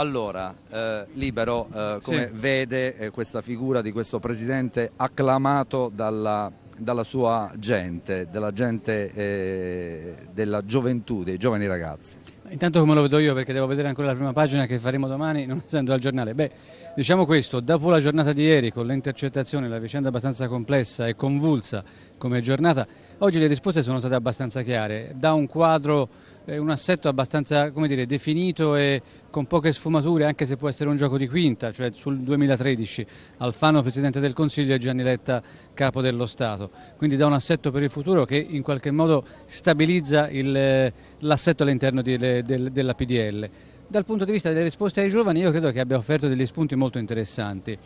Allora, eh, Libero, eh, come sì. vede eh, questa figura di questo presidente acclamato dalla, dalla sua gente, della gente eh, della gioventù, dei giovani ragazzi? Intanto come lo vedo io perché devo vedere ancora la prima pagina che faremo domani, non essendo al giornale. Beh, diciamo questo, dopo la giornata di ieri con le intercettazioni, la vicenda abbastanza complessa e convulsa come giornata, oggi le risposte sono state abbastanza chiare, da un quadro un assetto abbastanza dire, definito e con poche sfumature, anche se può essere un gioco di quinta, cioè sul 2013, Alfano Presidente del Consiglio e Gianni Letta Capo dello Stato. Quindi dà un assetto per il futuro che in qualche modo stabilizza il, l'assetto all'interno di, del, della PDL. Dal punto di vista delle risposte ai giovani io credo che abbia offerto degli spunti molto interessanti.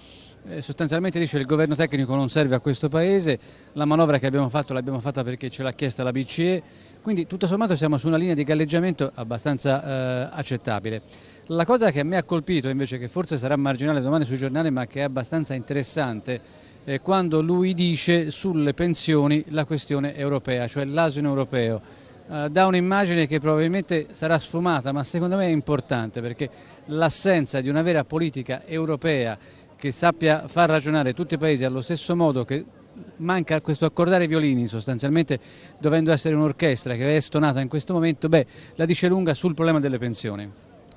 Eh, sostanzialmente dice che il governo tecnico non serve a questo Paese, la manovra che abbiamo fatto l'abbiamo fatta perché ce l'ha chiesta la BCE quindi tutto sommato siamo su una linea di galleggiamento abbastanza eh, accettabile. La cosa che a me ha colpito invece, che forse sarà marginale domani sui giornali, ma che è abbastanza interessante, è quando lui dice sulle pensioni la questione europea, cioè l'asino europeo. Eh, da un'immagine che probabilmente sarà sfumata, ma secondo me è importante perché l'assenza di una vera politica europea che sappia far ragionare tutti i paesi allo stesso modo, che manca questo accordare violini sostanzialmente dovendo essere un'orchestra che è stonata in questo momento, beh, la dice lunga sul problema delle pensioni.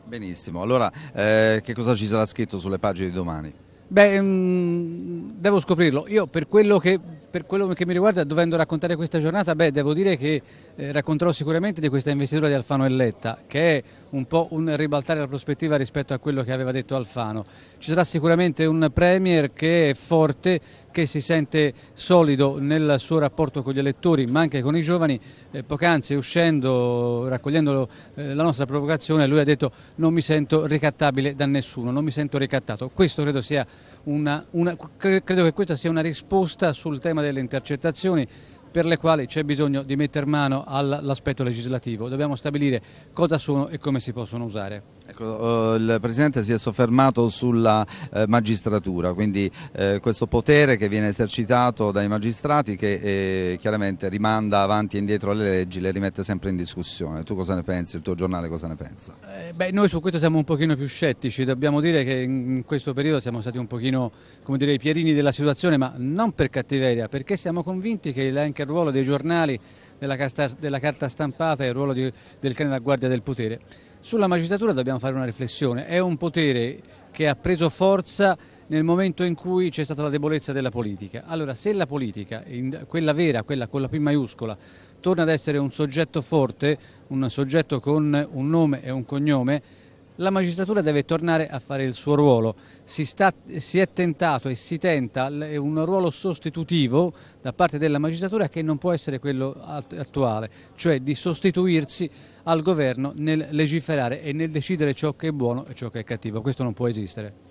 Benissimo, allora eh, che cosa ci sarà scritto sulle pagine di domani? Beh, mh, ehm, devo scoprirlo. Io per quello che per quello che mi riguarda, dovendo raccontare questa giornata, beh, devo dire che eh, racconterò sicuramente di questa investitura di Alfano e che è un po' un ribaltare la prospettiva rispetto a quello che aveva detto Alfano. Ci sarà sicuramente un Premier che è forte, che si sente solido nel suo rapporto con gli elettori, ma anche con i giovani. Eh, poc'anzi, uscendo, raccogliendo eh, la nostra provocazione, lui ha detto non mi sento ricattabile da nessuno, non mi sento ricattato. Questo credo, sia una, una, credo che questa sia una risposta sul tema delle intercettazioni per le quali c'è bisogno di mettere mano all'aspetto legislativo. Dobbiamo stabilire cosa sono e come si possono usare. Ecco, eh, il Presidente si è soffermato sulla eh, magistratura, quindi eh, questo potere che viene esercitato dai magistrati che chiaramente rimanda avanti e indietro le leggi, le rimette sempre in discussione. Tu cosa ne pensi? Il tuo giornale cosa ne pensa? beh, noi su questo siamo un pochino più scettici, dobbiamo dire che in questo periodo siamo stati un pochino, come dire, i pierini della situazione, ma non per cattiveria, perché siamo convinti che l'anche il ruolo dei giornali, della, casta, della carta stampata e il ruolo di, del cane da guardia del potere. Sulla magistratura dobbiamo fare una riflessione, è un potere che ha preso forza nel momento in cui c'è stata la debolezza della politica. Allora, se la politica, quella vera, quella con la P maiuscola, torna ad essere un soggetto forte, un soggetto con un nome e un cognome, la magistratura deve tornare a fare il suo ruolo. Si, sta, si, è tentato e si tenta un ruolo sostitutivo da parte della magistratura che non può essere quello attuale, cioè di sostituirsi al governo nel legiferare e nel decidere ciò che è buono e ciò che è cattivo. Questo non può esistere.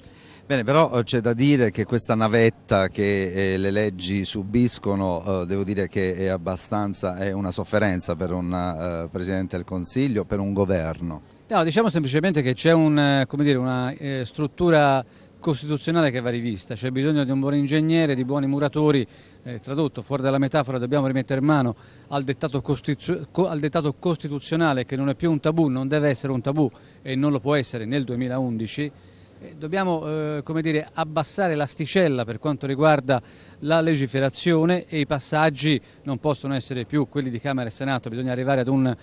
Bene, però eh, c'è da dire che questa navetta che eh, le leggi subiscono, eh, devo dire che è abbastanza, è una sofferenza per un eh, Presidente del Consiglio, per un governo. No, diciamo semplicemente che c'è un, eh, dire, una eh, struttura costituzionale che va rivista, c'è bisogno di un buon ingegnere, di buoni muratori, eh, tradotto fuori dalla metafora dobbiamo rimettere mano al dettato, costitu- al dettato, costituzionale che non è più un tabù, non deve essere un tabù e non lo può essere nel 2011 eh, dobbiamo eh, dire, abbassare l'asticella per quanto riguarda la legiferazione e i passaggi non possono essere più quelli di Camera e Senato, bisogna arrivare ad una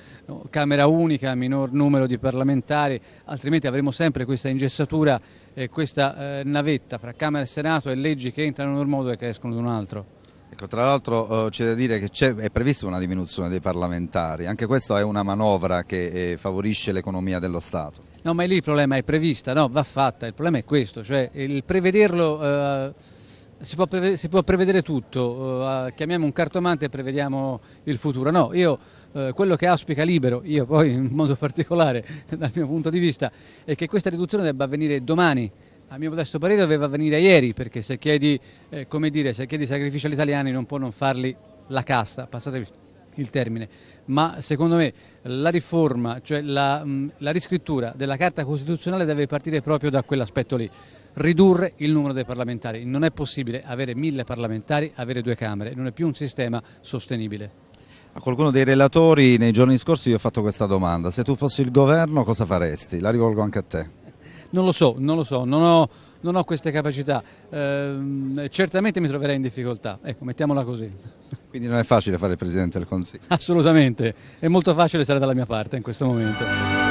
Camera unica, minor numero di parlamentari, altrimenti avremo sempre questa ingessatura, e questa eh, navetta fra Camera e Senato e leggi che entrano in un modo e che escono in un altro. Ecco, tra l'altro eh, c'è da dire che è prevista una diminuzione dei parlamentari, anche questa è una manovra che eh, favorisce l'economia dello Stato. No, ma lì il problema è prevista, no, va fatta, il problema è questo, cioè il prevederlo, eh, si, può si, può prevedere tutto, eh, chiamiamo un cartomante e prevediamo il futuro, no, io eh, quello che auspica Libero, io poi in modo particolare dal mio punto di vista, è che questa riduzione debba avvenire domani, a mio modesto parere doveva venire ieri perché se chiedi, eh, dire, se chiedi sacrifici agli italiani non può non farli la casta, passate il termine, ma secondo me la riforma, cioè la, mh, mm, la riscrittura della Carta Costituzionale deve partire proprio da quell'aspetto lì ridurre il numero dei parlamentari. Non è possibile avere mille parlamentari, avere due Camere, non è più un sistema sostenibile. A qualcuno dei relatori nei giorni scorsi vi ho fatto questa domanda, se tu fossi il governo cosa faresti? La rivolgo anche a te. Non lo so, non lo so, non ho, non ho queste capacità. Eh, certamente mi troverei in difficoltà, ecco, mettiamola così. Quindi non è facile fare il Presidente del Consiglio? Assolutamente, è molto facile stare dalla mia parte in questo momento.